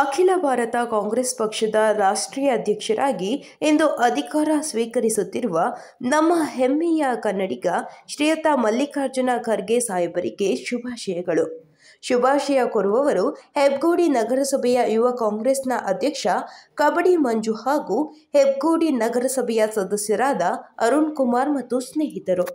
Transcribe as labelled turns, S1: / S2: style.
S1: ಅಖಿಲ ಭಾರತ ಕಾಂಗ್ರೆಸ್ ಪಕ್ಷದ ರಾಷ್ಟ್ರೀಯ ಅಧ್ಯಕ್ಷರಾಗಿ ಇಂದು ಅಧಿಕಾರ ಸ್ವೀಕರಿಸುತ್ತಿರುವ ನಮ್ಮ ಹೆಮ್ಮೆಯ ಕನ್ನಡಿಗ ಶ್ರೀಯುತ ಮಲ್ಲಿಕಾರ್ಜುನ ಖರ್ಗೆ ಸಾಹೇಬರಿಗೆ ಶುಭಾಶಯಗಳು ಶುಭಾಶಯ ಕೋರುವವರು ಹೆಬ್ಗೋಡಿ ನಗರಸಭೆಯ ಯುವ ಕಾಂಗ್ರೆಸ್ನ ಅಧ್ಯಕ್ಷ ಕಬಡಿ ಮಂಜು ಹಾಗೂ ಹೆಬ್ಗೋಡಿ ನಗರಸಭೆಯ ಸದಸ್ಯರಾದ ಅರುಣ್ ಕುಮಾರ್ ಮತ್ತು ಸ್ನೇಹಿತರು